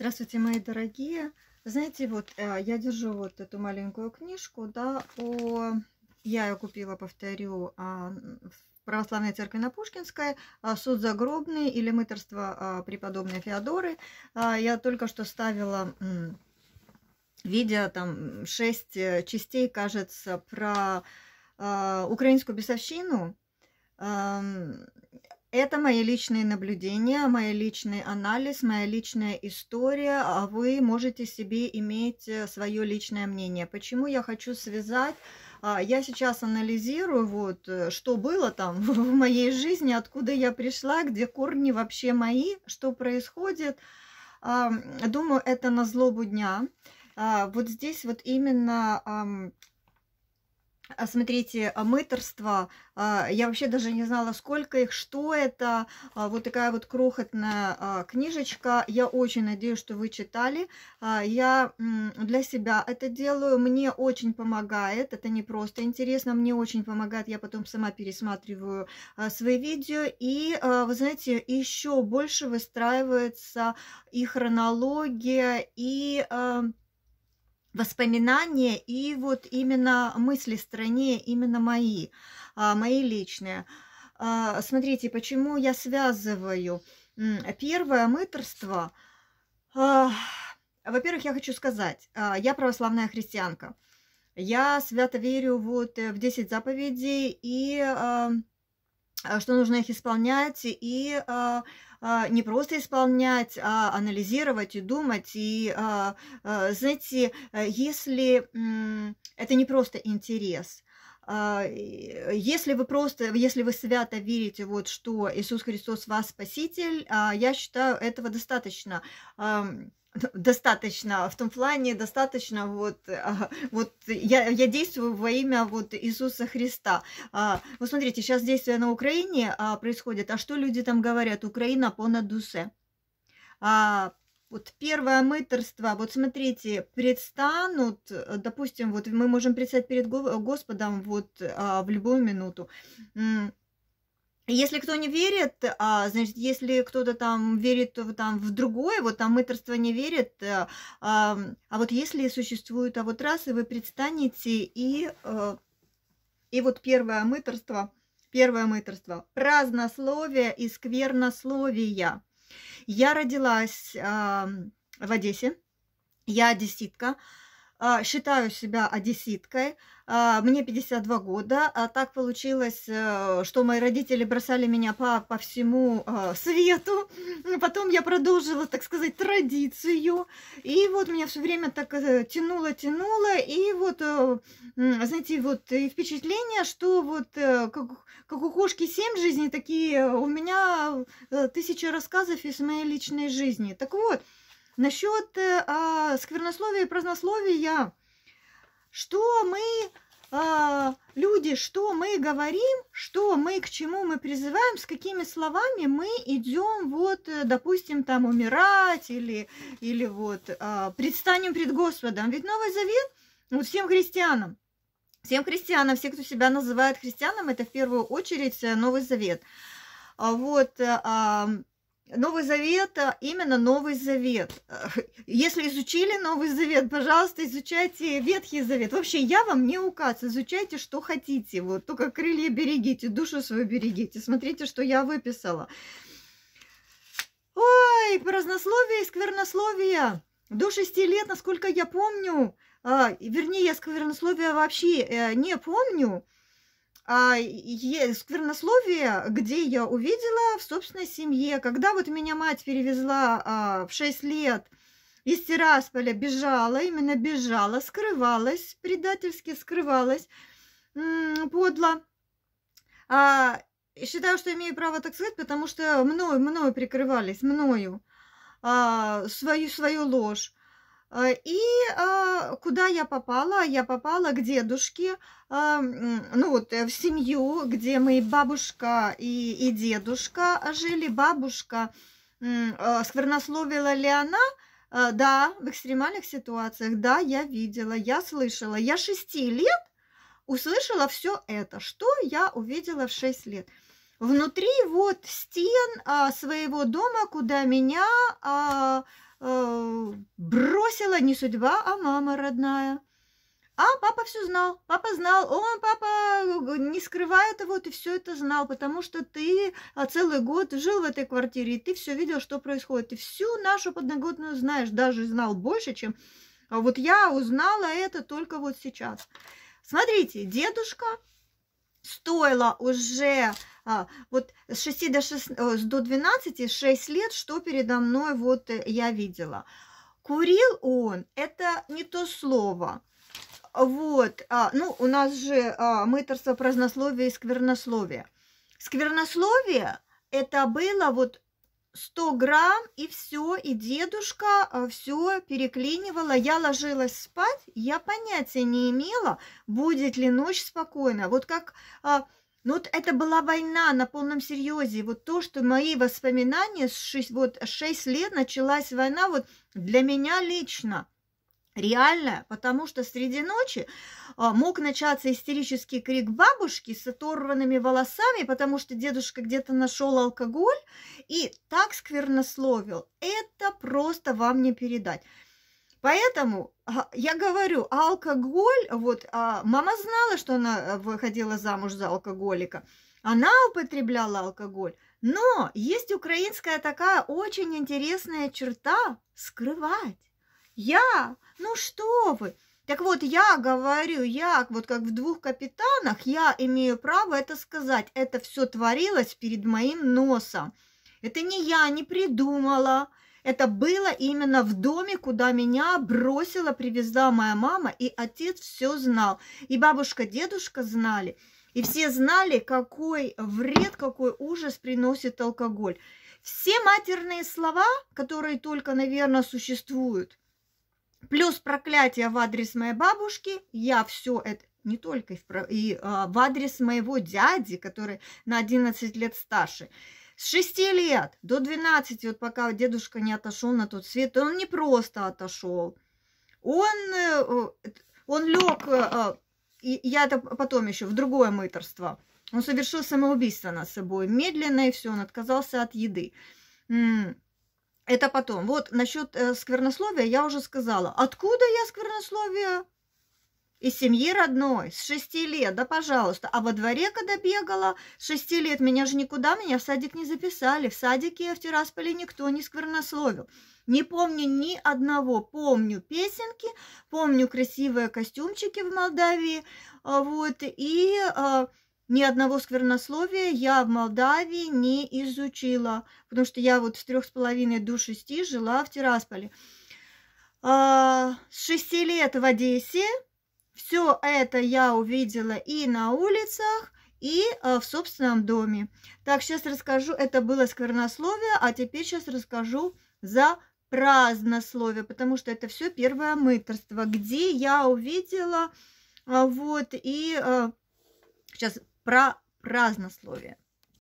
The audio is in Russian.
Здравствуйте, мои дорогие! Знаете, вот э, я держу вот эту маленькую книжку, да, о... Я ее купила, повторю, а, в православной церкви на Пушкинской, а, суд загробный или мыторство а, преподобной Феодоры. Я только что ставила видео, там, шесть э, частей, кажется, про украинскую бесовщину, это мои личные наблюдения, мой личный анализ, моя личная история, а вы можете себе иметь э, свое личное мнение. Почему я хочу связать? А, я сейчас анализирую, вот, э, что было там в моей жизни, откуда я пришла, где корни вообще мои, что происходит. Думаю, это на злобу дня. А, вот здесь вот именно а, смотрите, а, мыторство, а, я вообще даже не знала, сколько их, что это. Вот такая вот крохотная книжечка. Я очень надеюсь, что вы читали. Я для себя это делаю. Мне очень помогает. Это не просто интересно, мне очень помогает. Я потом сама пересматриваю свои видео. И, вы знаете, еще больше выстраивается и хронология, и воспоминания и вот именно мысли стране, именно мои, а, мои личные. А, смотрите, почему я связываю первое мыторство. А, во-первых, я хочу сказать, я православная христианка. Я свято верю вот э, в 10 заповедей и а, что нужно их исполнять и а, а, не просто исполнять, а анализировать и думать. И, а, а знаете, э, если это не просто интерес, а, если вы просто, если вы свято верите, вот, что Иисус Христос вас спаситель, а, я считаю, этого достаточно достаточно в том плане достаточно вот а, вот я, я действую во имя вот Иисуса Христа вы смотрите сейчас действия на Украине происходят а что люди там говорят Украина по дусе вот первое мытарство. вот смотрите, предстанут, э, допустим, вот мы можем предстать перед Господом вот а, в любую минуту. Если кто не верит, а, значит, если кто-то там верит там, в другое, вот там мытарство не верит, а, а, вот если существует, а вот раз, и вы предстанете, и, а, и вот первое мытарство, первое мытарство, празднословие и сквернословие. Я родилась в Одессе, я одесситка, а, считаю себя одесситкой, а, мне 52 года, а так получилось, э, что мои родители бросали меня по, по всему э, свету, потом я продолжила, так сказать, традицию, и вот меня все время так тянуло-тянуло, э, и вот, знаете, вот и впечатление, что вот как, как у кошки 7 жизней, такие у меня тысяча рассказов из моей личной жизни. Так вот, Насчет э, а, сквернословия и празднословия, что мы, э, люди, что мы говорим, что мы, к чему мы призываем, с какими словами мы идем, вот, э, допустим, там умирать или, или вот э, предстанем пред Господом. Ведь Новый Завет, ну, всем христианам, всем христианам, все, кто себя называет христианом, это в первую очередь э, Новый Завет. Вот, э, Новый Завет, а, именно Новый Завет. Если изучили Новый Завет, пожалуйста, изучайте Ветхий Завет. Вообще, я вам не указ, изучайте, что хотите. Вот только крылья берегите, душу свою берегите. Смотрите, что я выписала. Ой, празднословие и сквернословие. До шести лет, насколько я помню, а, вернее, я сквернословие вообще э, не помню, а, сквернословие, где я увидела в собственной семье, когда вот меня мать перевезла а, в 6 лет из Тирасполя, бежала, именно бежала, скрывалась, предательски скрывалась, подло. А, считаю, что имею право так сказать, потому что мною, мною прикрывались, мною свою, свою ложь. Э, и э, куда я попала? Я попала к дедушке, э, ну вот в семью, где мои бабушка и, и дедушка жили. Бабушка сквернословила ли она? Да, в экстремальных ситуациях, да, я видела, я слышала. Я шести лет услышала все это, что я увидела в шесть лет. Внутри вот стен а, своего дома, куда меня... А, бросила не судьба, а мама родная. А папа все знал, папа знал, он, папа, не скрывая этого, ты все это знал, потому что ты а, целый год жил в этой квартире, и ты все видел, что происходит. Ты всю нашу подноготную знаешь, даже знал больше, чем... А, вот я узнала это только вот сейчас. Смотрите, дедушка стоило уже а, вот с 6 до, 6, э, до 12, 6 лет, что передо мной вот э, я видела – Курил он, это не то слово. Вот, а, ну, у нас же а, мыторство празднословие и сквернословие. Сквернословие это было вот 100 грамм, и все, и дедушка а, все переклинивала. Я ложилась спать, я понятия не имела, будет ли ночь спокойно. Вот как а, ну вот это была война на полном серьезе. Вот то, что мои воспоминания, с 6, вот 6 лет началась война, вот для меня лично реально, потому что среди ночи а, мог начаться истерический крик бабушки с оторванными волосами, потому что дедушка где-то нашел алкоголь и так сквернословил. Это просто вам не передать. Поэтому а, я говорю, а алкоголь, вот а, мама знала, что она э, выходила замуж за алкоголика, она употребляла алкоголь, но есть украинская такая очень интересная черта – скрывать. Я, ну что вы, так вот, я говорю, я, вот как в двух капитанах, я имею право это сказать. Это все творилось перед моим носом. Это не я не придумала, это было именно в доме, куда меня бросила, привезла моя мама, и отец все знал. И бабушка, дедушка знали. И все знали, какой вред, какой ужас приносит алкоголь. Все матерные слова, которые только, наверное, существуют, плюс проклятие в адрес моей бабушки, я все это, не только и в, и, а, в адрес моего дяди, который на 11 лет старше – с 6 лет до 12, вот пока дедушка не отошел на тот свет, он не просто отошел. Он, э, э, он лег, э, и я это потом еще, в другое мыторство. Он совершил самоубийство над собой. Медленно и все, он отказался от еды. Это потом. Вот насчет сквернословия я уже сказала. Откуда я сквернословие из семьи родной, с шести лет, да пожалуйста. А во дворе, когда бегала, с шести лет меня же никуда, меня в садик не записали. В садике в террасполе никто не сквернословил. Не помню ни одного. Помню песенки, помню красивые костюмчики в Молдавии. А, вот, и а, ни одного сквернословия я в Молдавии не изучила, потому что я вот с трех с половиной до шести жила в Тирасполе. А, с шести лет в Одессе, все это я увидела и на улицах, и э, в собственном доме. Так, сейчас расскажу, это было сквернословие, а теперь сейчас расскажу за празднословие, потому что это все первое мыторство, где я увидела, а, вот, и сейчас э, про празднословие.